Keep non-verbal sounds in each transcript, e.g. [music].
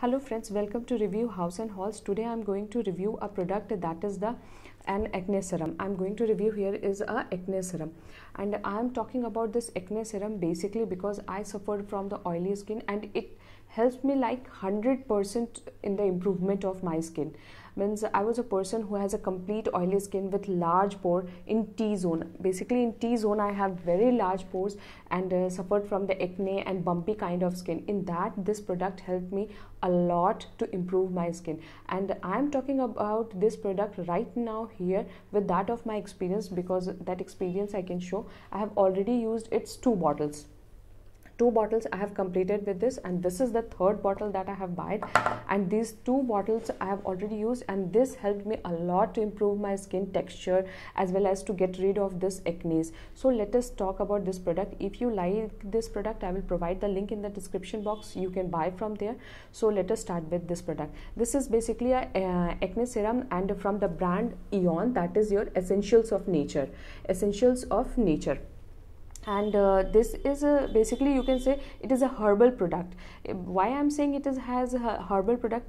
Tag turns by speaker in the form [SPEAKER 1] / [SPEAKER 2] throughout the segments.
[SPEAKER 1] hello friends welcome to review house and halls today i'm going to review a product that is the an acne serum i'm going to review here is a acne serum and i'm talking about this acne serum basically because i suffered from the oily skin and it helped me like 100% in the improvement of my skin means i was a person who has a complete oily skin with large pore in t zone basically in t zone i have very large pores and uh, suffered from the acne and bumpy kind of skin in that this product helped me a lot to improve my skin and i'm talking about this product right now here with that of my experience because that experience i can show i have already used its two bottles two bottles i have completed with this and this is the third bottle that i have bought and these two bottles i have already used and this helped me a lot to improve my skin texture as well as to get rid of this acne so let us talk about this product if you like this product i will provide the link in the description box you can buy from there so let us start with this product this is basically a uh, acne serum and from the brand eon that is your essentials of nature essentials of nature and uh, this is a, basically you can say it is a herbal product why i'm saying it is has a herbal product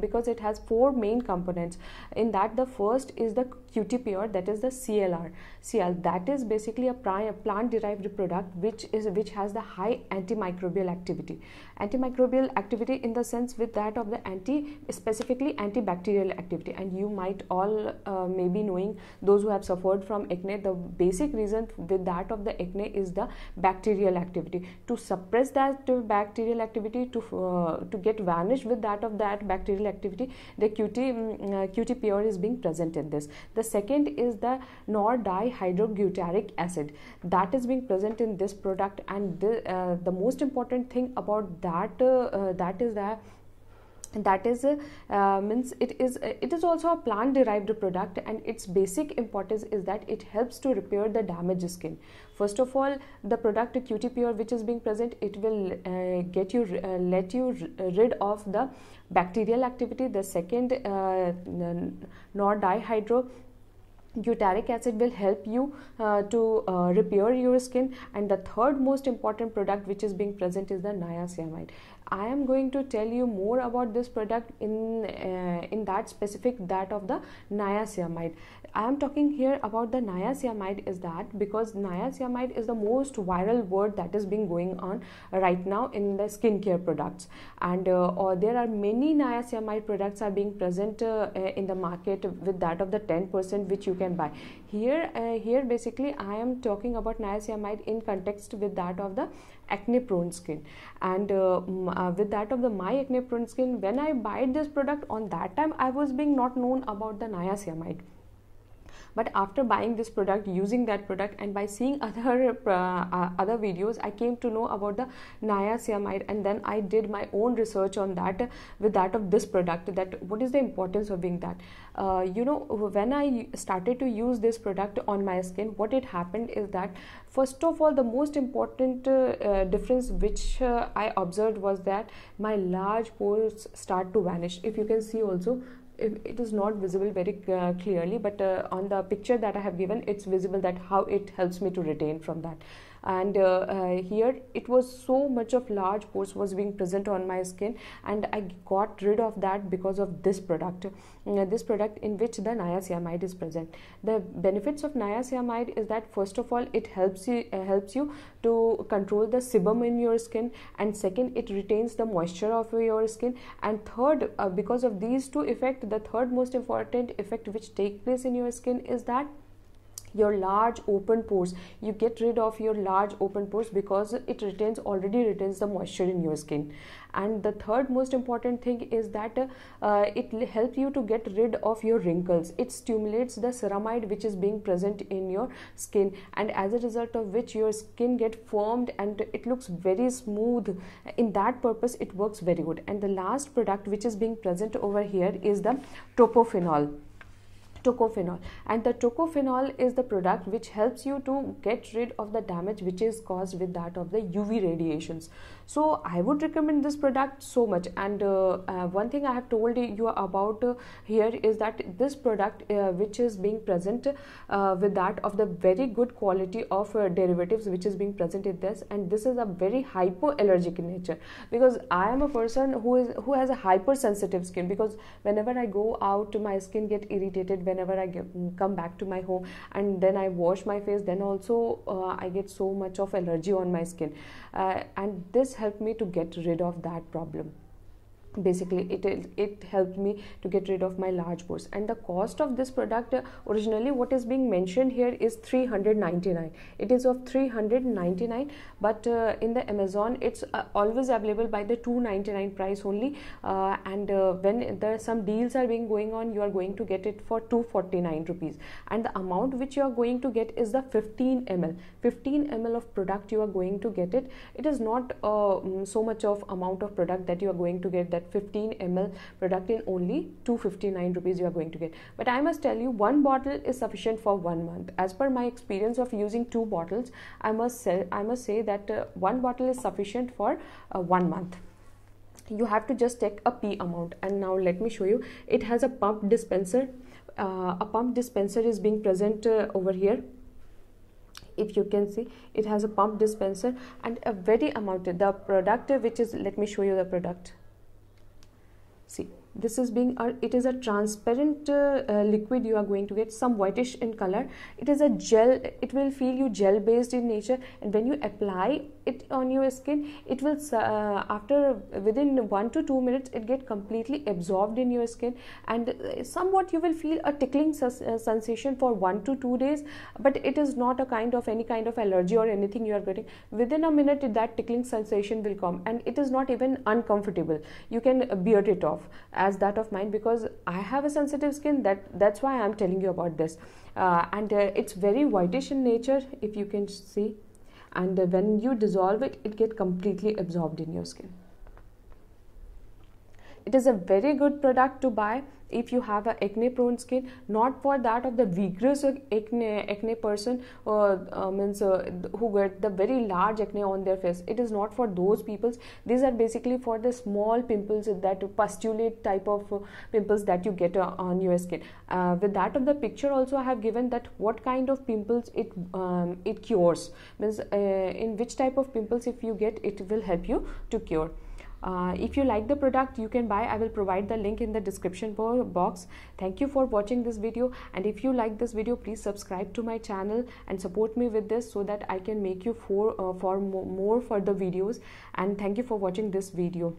[SPEAKER 1] because it has four main components in that the first is the qtpr that is the clr cl that is basically a plant derived product which is which has the high antimicrobial activity antimicrobial activity in the sense with that of the anti specifically antibacterial activity and you might all uh, maybe knowing those who have suffered from acne the basic reason with that of the acne is the bacterial activity to suppress that uh, bacterial activity to uh, to get vanished with that of that bacterial activity the qt um, mm, uh, qt is being present in this the second is the nor dihydrobutyric acid that is being present in this product and the, uh, the most important thing about that uh, uh, that is that that is uh, means it is it is also a plant derived product and its basic importance is that it helps to repair the damaged skin first of all the product QTPR, which is being present it will uh, get you uh, let you rid of the bacterial activity the second uh, nor dihydro butyric acid will help you uh, to uh, repair your skin and the third most important product which is being present is the niacinamide I am going to tell you more about this product in uh, in that specific that of the niacinamide. I am talking here about the niacinamide is that because niacinamide is the most viral word that is being going on right now in the skincare products and uh, or there are many niacinamide products are being present uh, in the market with that of the 10% which you can buy here uh, here basically i am talking about niacinamide in context with that of the acne prone skin and uh, uh, with that of the my acne prone skin when i buy this product on that time i was being not known about the niacinamide but after buying this product using that product and by seeing [laughs] other uh, uh, other videos i came to know about the niacinamide and then i did my own research on that with that of this product that what is the importance of being that uh, you know when i started to use this product on my skin what it happened is that first of all the most important uh, uh difference which uh, i observed was that my large pores start to vanish if you can see also it, it is not visible very uh, clearly but uh, on the picture that I have given it's visible that how it helps me to retain from that and uh, uh, here it was so much of large pores was being present on my skin and I got rid of that because of this product mm, uh, this product in which the niacinamide is present the benefits of niacinamide is that first of all it helps you helps you to control the sebum in your skin and second it retains the moisture of your skin and third uh, because of these two effects, the third most important effect which take place in your skin is that your large open pores you get rid of your large open pores because it retains already retains the moisture in your skin and the third most important thing is that uh, it helps you to get rid of your wrinkles it stimulates the ceramide which is being present in your skin and as a result of which your skin get formed and it looks very smooth in that purpose it works very good and the last product which is being present over here is the topophenol tocophenol and the tocophenol is the product which helps you to get rid of the damage which is caused with that of the uv radiations so i would recommend this product so much and uh, uh, one thing i have told you about uh, here is that this product uh, which is being present uh, with that of the very good quality of uh, derivatives which is being present in this and this is a very hypoallergic in nature because i am a person who is who has a hypersensitive skin because whenever i go out my skin get irritated whenever I get, come back to my home and then I wash my face, then also uh, I get so much of allergy on my skin. Uh, and this helped me to get rid of that problem basically it it helped me to get rid of my large pores and the cost of this product uh, originally what is being mentioned here is 399 it is of 399 but uh, in the amazon it's uh, always available by the 299 price only uh, and uh, when there some deals are being going on you are going to get it for 249 rupees and the amount which you are going to get is the 15 ml 15 ml of product you are going to get it it is not mm, so much of amount of product that you are going to get that 15 ml product in only 259 rupees you are going to get but i must tell you one bottle is sufficient for one month as per my experience of using two bottles i must say i must say that uh, one bottle is sufficient for uh, one month you have to just take a p amount and now let me show you it has a pump dispenser uh, a pump dispenser is being present uh, over here if you can see it has a pump dispenser and a very amount the product which is let me show you the product see this is being uh, it is a transparent uh, uh, liquid you are going to get some whitish in color it is a gel it will feel you gel based in nature and when you apply it on your skin it will uh, after within 1 to 2 minutes it get completely absorbed in your skin and uh, somewhat you will feel a tickling uh, sensation for 1 to 2 days but it is not a kind of any kind of allergy or anything you are getting within a minute that tickling sensation will come and it is not even uncomfortable you can beard it off as that of mine because i have a sensitive skin that that's why i'm telling you about this uh, and uh, it's very whitish in nature if you can see and when you dissolve it it get completely absorbed in your skin it is a very good product to buy if you have an acne prone skin not for that of the vigorous acne acne person uh, uh, means uh, who get the very large acne on their face it is not for those peoples these are basically for the small pimples that pustulate type of uh, pimples that you get uh, on your skin uh, with that of the picture also i have given that what kind of pimples it um, it cures means in which type of pimples if you get it will help you to cure uh, if you like the product you can buy i will provide the link in the description box thank you for watching this video and if you like this video please subscribe to my channel and support me with this so that i can make you for uh, for more further videos and thank you for watching this video